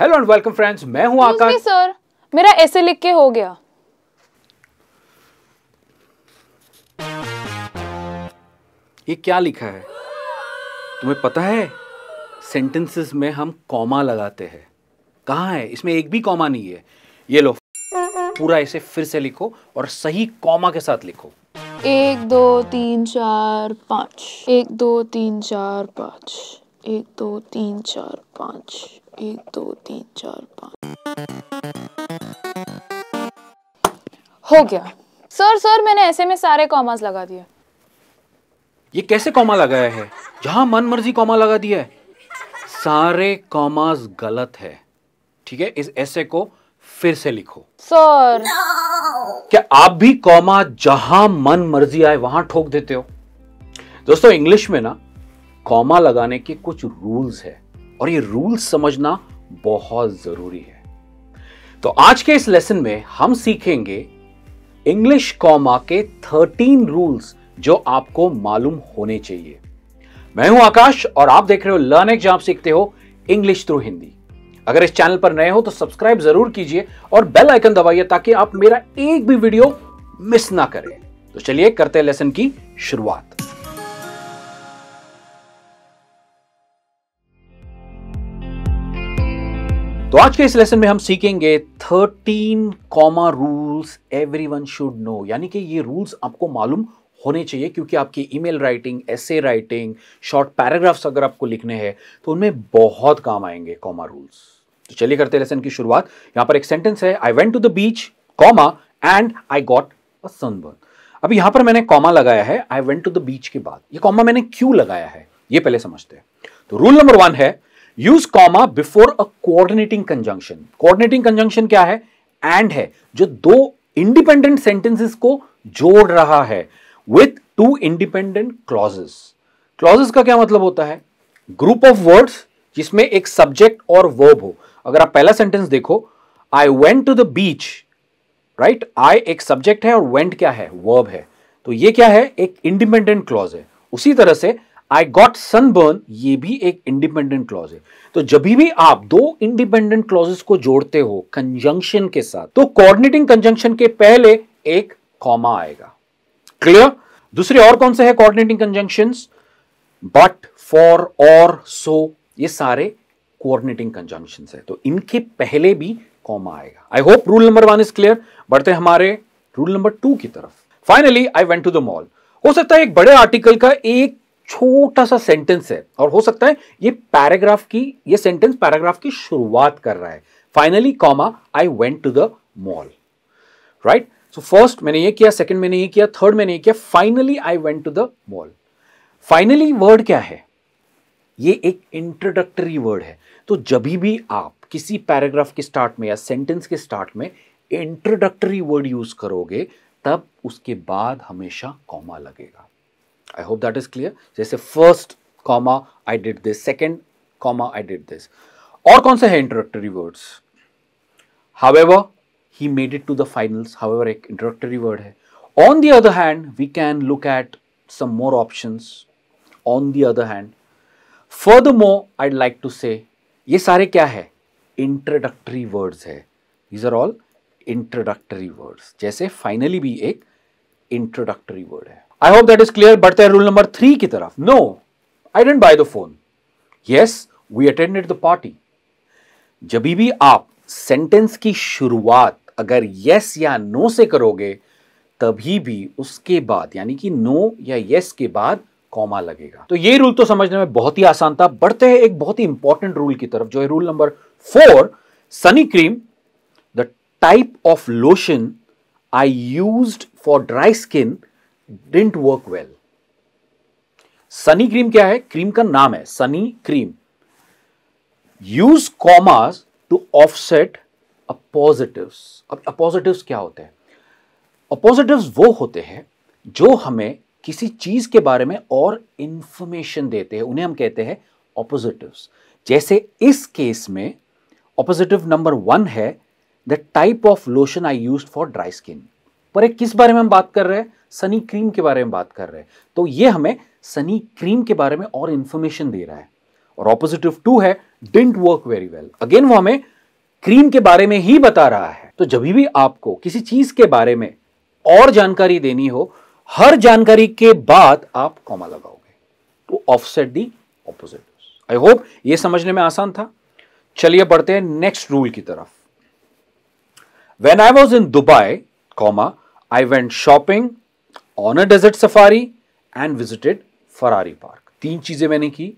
hello and welcome friends मैं हूं आकाश sir मेरा ऐसे लिख के हो गया ये क्या लिखा है तुम्हें पता है सेंटेंसेस में हम कॉमा लगाते हैं कहाँ है इसमें एक भी कॉमा नहीं है ये लो पूरा इसे फिर से लिखो और सही कॉमा के साथ लिखो एक दो तीन चार पाँच एक दो तीन चार पाँच एक दो तीन चार पाँच एक दो तीन चार पाँच हो गया सर सर मैंने ऐसे में सारे कॉमास लगा दिए ये कैसे कॉमा लगाया है जहां मन मर्जी कॉमा लगा दिया है सारे कॉमास गलत है ठीक है इस ऐसे को फिर से लिखो सर क्या आप भी कॉमा जहां मन मर्जी आए वहां ठोक देते हो दोस्तों इंग्लिश में ना कॉमा लगाने के कुछ रूल्स है और ये रूल्स समझना बहुत ज़रूरी है तो आज के इस लेसन में हम सीखेंगे इंग्लिश कॉमा के 13 रूल्स जो आपको मालूम होने चाहिए मैं हूं आकाश और आप देख रहे हो लर्न एग्जाम सीखते हो इंग्लिश थ्रू हिंदी अगर इस चैनल पर नए हो तो सब्सक्राइब जरूर कीजिए और बेल आइकन दबाइए ताकि आप मेरा एक भी वीडियो मिस ना करें तो चलिए करते हैं लेसन की शुरुआत तो आज के इस लेसन में हम सीखेंगे thirteen comma rules everyone should know यानी कि ये रूल्स आपको मालूम होने चाहिए क्योंकि आपकी email writing essay writing short paragraphs अगर आपको लिखने हैं तो उनमें बहुत काम आएंगे कॉमा रूल्स तो चलिए करते लेसन की शुरुआत यहां पर एक सेंटेंस है I went to the beach comma and I got a sunburn अब यहां पर मैंने कॉमा लगाया है I went to the beach के बाद ये कॉमा मैंने क्यों लगाया है ये पहले समझते हैं तो रूल नंबर वन है use comma before a coordinating conjunction coordinating conjunction क्या है एंड है जो दो इंडिपेंडेंट सेंटेंसेस को जोड़ रहा है with two independent clauses clauses का क्या मतलब होता है ग्रुप ऑफ वर्ड्स जिसमें एक सब्जेक्ट और वर्ब हो अगर आप पहला सेंटेंस देखो I went to the beach right I एक सब्जेक्ट है और वेंट क्या है वर्ब है तो ये क्या है एक इंडिपेंडेंट क्लॉज है उसी तरह से आई गॉट सनबर्न ये भी एक इंडिपेंडेंट क्लॉज है तो जब भी आप दो इंडिपेंडेंट क्लॉजेस को जोड़ते हो कंजंक्शन के साथ तो कोऑर्डिनेटिंग कंजंक्शन के पहले एक कॉमा आएगा क्लियर दूसरे और कौन से है कोऑर्डिनेटिंग कंजंक्शन बट फॉर और सो ये सारे कोऑर्डिनेटिंग कंजंक्शन है तो इनके पहले भी कॉमा आएगा I hope rule number one is clear बढ़ते हमारे रूल नंबर टू की तरफ finally I went to the mall हो सकता है एक बड़े आर्टिकल का एक छोटा सा सेंटेंस है और हो सकता है ये पैराग्राफ की ये सेंटेंस पैराग्राफ की शुरुआत कर रहा है finally comma I went to the mall right so first मैंने ये किया सेकंड मैंने ये किया थर्ड मैंने ये किया finally I went to the mall finally word क्या है ये एक इंट्रोडक्टरी वर्ड है तो जब भी आप किसी पैराग्राफ के स्टार्ट में या सेंटेंस के स्टार्ट में इंट्रोडक्टरी वर्ड यूज करोगे तब उसके बाद हमेशा कॉमा लगेगा I hope that is clear जैसे first comma I did this second comma I did this और कौन से है introductory words however he made it to the finals however एक इंट्रोडक्टरी वर्ड है on the other hand we can look at some more option on the other hand furthermore I like to से ये सारे क्या है introductory words है is are all introductory words जैसे finally भी एक इंट्रोडक्टरी वर्ड है I hope that is clear बढ़ते हैं रूल नंबर थ्री की तरफ no I didn't buy the phone yes we attended the party जब भी आप सेंटेंस की शुरुआत अगर यस या नो से करोगे तभी भी उसके बाद यानी कि नो या यस के बाद कॉमा लगेगा तो ये रूल तो समझने में बहुत ही आसान था बढ़ते हैं एक बहुत ही इंपॉर्टेंट रूल की तरफ जो है rule number four sunny cream the type of lotion I used for dry skin didn't work well sunny cream क्या है क्रीम का नाम है sunny cream use commas to offset appositives अब अपॉजिटिव्स क्या होते हैं अपॉजिटिव वो होते हैं जो हमें किसी चीज के बारे में और इंफॉर्मेशन देते हैं उन्हें हम कहते हैं ऑपोजिटिव्स जैसे इस केस में ऑपोजिटिव नंबर वन है the type of lotion I use for dry skin पर एक किस बारे में हम बात कर रहे हैं सनी क्रीम के बारे में बात कर रहे हैं तो ये हमें सनी क्रीम के बारे में और इंफॉर्मेशन दे रहा है और ऑपोजिटिव टू है didn't work very well again वो हमें क्रीम के बारे में ही बता रहा है तो जब भी आपको किसी चीज के बारे में और जानकारी देनी हो हर जानकारी के बाद आप कॉमा लगाओगे to offset the opposite I hope ये समझने में आसान था चलिए बढ़ते हैं नेक्स्ट रूल की तरफ when I was in Dubai comma I went shopping on a desert safari and visited Ferrari park तीन चीजें मैंने की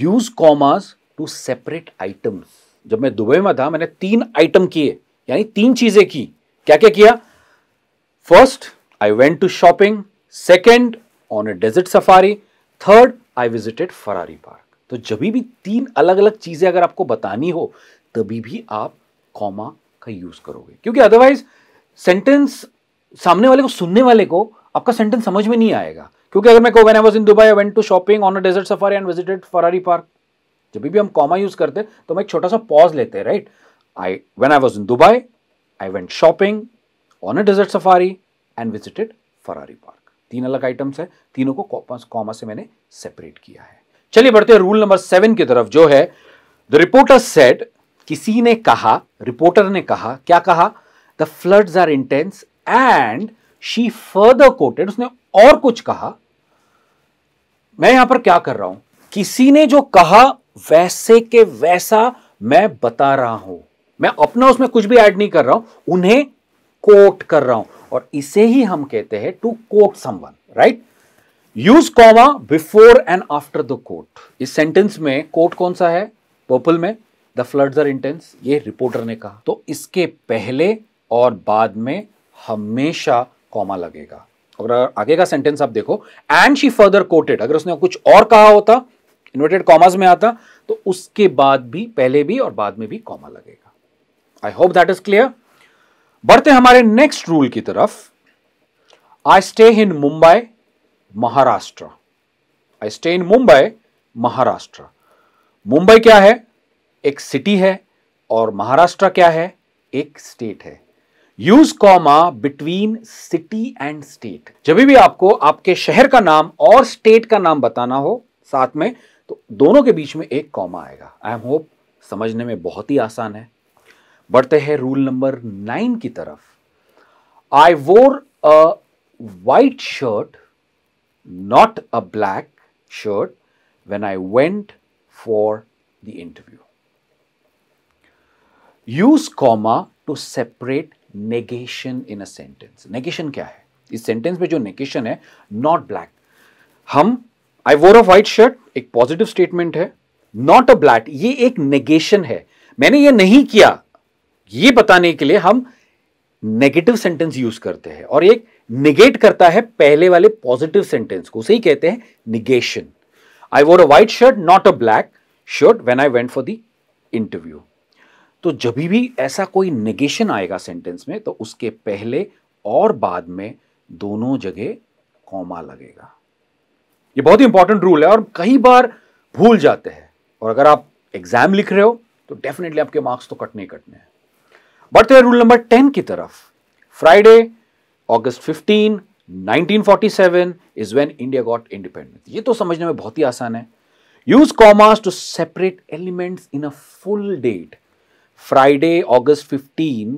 use commas to separate items जब मैं दुबई में था मैंने तीन आइटम किए यानी तीन चीजें की क्या क्या किया first I went to shopping second on a desert safari third I visited Ferrari park तो जब भी तीन अलग अलग चीजें अगर आपको बतानी हो तभी भी आप कॉमा का यूज करोगे क्योंकि अदरवाइज सेंटेंस सामने वाले को सुनने वाले को आपका सेंटेंस समझ में नहीं आएगा क्योंकि अगर मैं कहूँ when I was in Dubai I went to shopping on a desert safari and visited Ferrari park जब भी हम कॉमा यूज करते तो हम एक छोटा सा पॉज लेते हैं right I when I was in Dubai I went shopping on a desert safari and visited Ferrari park तीन अलग आइटम्स है तीनों को कॉमा से मैंने सेपरेट किया है चलिए बढ़ते हैं रूल नंबर सेवन की तरफ जो है द रिपोर्टर सेट किसी ने कहा रिपोर्टर ने कहा क्या कहा the floods are intense and she further quoted उसने और कुछ कहा मैं यहां पर क्या कर रहा हूं किसी ने जो कहा वैसे के वैसा मैं बता रहा हूं मैं अपना उसमें कुछ भी ऐड नहीं कर रहा हूं उन्हें कोट कर रहा हूं और इसे ही हम कहते हैं to quote someone right use comma before and after the quote इस सेंटेंस में कोट कौन सा है पर्पल में द फ्लड्स आर इंटेंस ये रिपोर्टर ने कहा तो इसके पहले और बाद में हमेशा कॉमा लगेगा अगर आगे का सेंटेंस आप देखो एंड शी फर्दर कोटेड अगर उसने कुछ और कहा होता इन्वर्टेड कॉमाज में आता तो उसके बाद भी पहले भी और बाद में भी कॉमा लगेगा I hope that is clear बढ़ते हमारे नेक्स्ट रूल की तरफ I stay in Mumbai Maharashtra I stay in Mumbai Maharashtra Mumbai क्या है एक सिटी है और महाराष्ट्र क्या है एक स्टेट है use comma between city and state जब भी आपको आपके शहर का नाम और स्टेट का नाम बताना हो साथ में तो दोनों के बीच में एक कॉमा आएगा आई एम होप समझने में बहुत ही आसान है बढ़ते हैं रूल नंबर नाइन की तरफ I wore a white shirt not a black shirt when I went for the interview use comma to separate negation in a sentence negation क्या है इस सेंटेंस में जो नेगेशन है नॉट ब्लैक हम I wore a white shirt एक positive statement है not a black ये एक नेगेशन है मैंने ये नहीं किया ये बताने के लिए हम नेगेटिव सेंटेंस यूज करते हैं और एक निगेट करता है पहले वाले पॉजिटिव सेंटेंस को उसे ही कहते हैं negation I wore a white shirt not a black shirt when I went for the interview तो जब भी ऐसा कोई नेगेशन आएगा सेंटेंस में तो उसके पहले और बाद में दोनों जगह कॉमा लगेगा ये बहुत ही इंपॉर्टेंट रूल है और कई बार भूल जाते हैं और अगर आप एग्जाम लिख रहे हो तो डेफिनेटली आपके मार्क्स तो कटने ही कटने हैं बढ़ते हैं रूल नंबर टेन की तरफ Friday August fifteen 1947 is when India got independence ये तो समझने में बहुत ही आसान है use commas to separate elements in a full date Friday August 15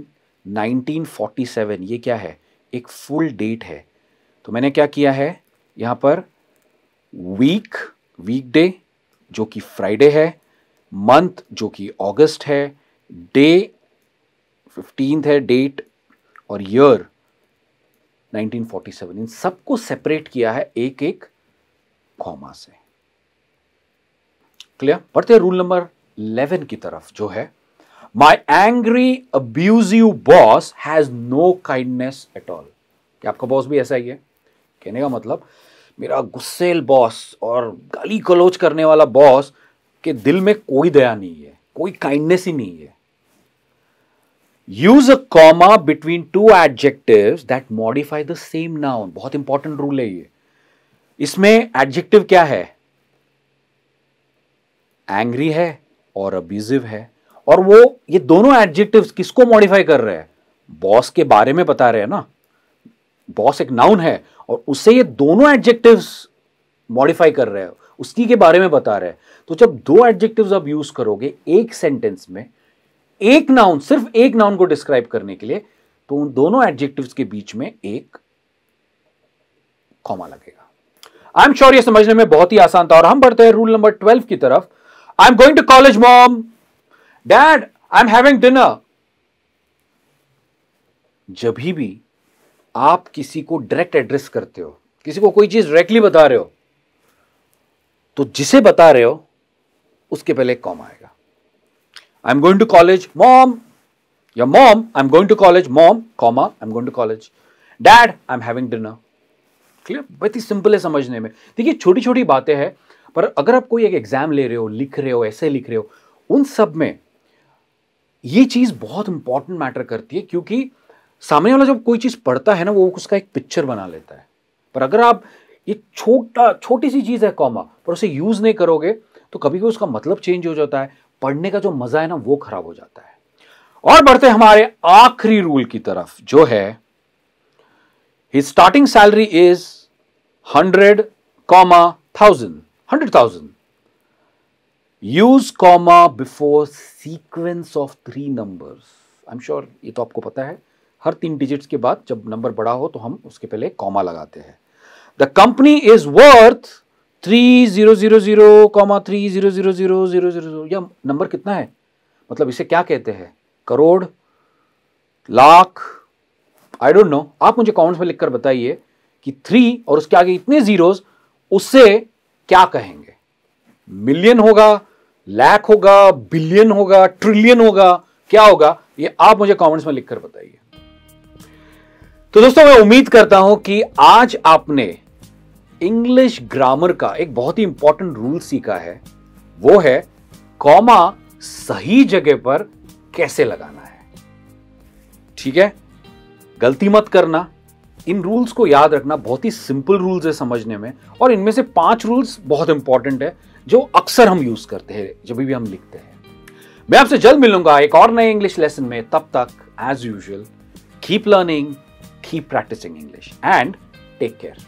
1947 ये क्या है एक फुल डेट है तो मैंने क्या किया है यहाँ पर वीक वीकडे जो कि फ्राइडे है मंथ जो कि अगस्त है डे फिफ्टींथ है डेट और ईयर 1947 इन सबको सेपरेट किया है एक एक कॉमा से क्लियर पढ़ते हैं रूल नंबर 11 की तरफ जो है my angry abusive boss has no kindness at all क्या आपका बॉस भी ऐसा ही है कहने का मतलब मेरा गुस्सेल बॉस और गाली कलोच करने वाला बॉस के दिल में कोई दया नहीं है कोई काइंडनेस ही नहीं है use a comma between two adjective that modify the same noun बहुत इंपॉर्टेंट रूल है ये इसमें एडजेक्टिव क्या है एंग्री है और अब्यूजिव है और वो ये दोनों एडजेक्टिव्स किसको मॉडिफाई कर रहे हैं बॉस के बारे में बता रहे हैं ना बॉस एक नाउन है और उससे ये दोनों एडजेक्टिव्स मॉडिफाई कर रहे हैं उसकी के बारे में बता रहे हैं तो जब दो एडजेक्टिव्स आप यूज करोगे एक सेंटेंस में एक नाउन सिर्फ एक नाउन को डिस्क्राइब करने के लिए तो उन दोनों एडजेक्टिव्स के बीच में एक कॉमा लगेगा आई एम श्योर यह समझने में बहुत ही आसान था और हम बढ़ते हैं रूल नंबर ट्वेल्व की तरफ I am going to college mom dad I am having dinner जब भी आप किसी को डायरेक्ट एड्रेस करते हो किसी को कोई चीज डायरेक्टली बता रहे हो तो जिसे बता रहे हो उसके पहले एक कॉम आएगा I am going to college mom या mom I am going to college mom comma I am going to college dad I am having dinner clear बहुत ही सिंपल है समझने में देखिए छोटी छोटी बातें हैं पर अगर आप कोई एक एग्जाम ले रहे हो लिख रहे हो ऐसे लिख रहे हो उन सब में ये चीज़ बहुत इंपॉर्टेंट मैटर करती है क्योंकि सामने वाला जब कोई चीज़ पढ़ता है ना वो उसका एक पिक्चर बना लेता है पर अगर आप ये छोटा छोटी सी चीज़ है कॉमा पर उसे यूज़ नहीं करोगे तो कभी कभी उसका मतलब चेंज हो जाता है पढ़ने का जो मज़ा है ना वो खराब हो जाता है और बढ़ते हमारे आखिरी रूल की तरफ जो है starting salary is hundred comma thousand hundred thousand use comma before sequence of three number I am sure ये तो आपको पता है हर तीन डिजिट्स के बाद जब नंबर बड़ा हो तो हम उसके पहले कॉमा लगाते हैं the company is worth three zero zero zero comma three zero zero zero zero zero या नंबर कितना है मतलब इसे क्या कहते हैं crore lakh I don't know आप मुझे कमेंट्स में लिखकर बताइए कि थ्री और उसके आगे इतने जीरोस उससे क्या कहेंगे मिलियन होगा लाख होगा बिलियन होगा ट्रिलियन होगा क्या होगा ये आप मुझे कमेंट्स में लिखकर बताइए तो दोस्तों मैं उम्मीद करता हूं कि आज आपने इंग्लिश ग्रामर का एक बहुत ही इंपॉर्टेंट रूल सीखा है वो है कॉमा सही जगह पर कैसे लगाना है ठीक है गलती मत करना इन रूल्स को याद रखना बहुत ही सिंपल रूल्स है समझने में और इनमें से पांच रूल्स बहुत इंपॉर्टेंट है जो अक्सर हम यूज करते हैं जब भी हम लिखते हैं मैं आपसे जल्द मिलूंगा एक और नए इंग्लिश लेसन में तब तक as usual keep learning keep practicing English and take care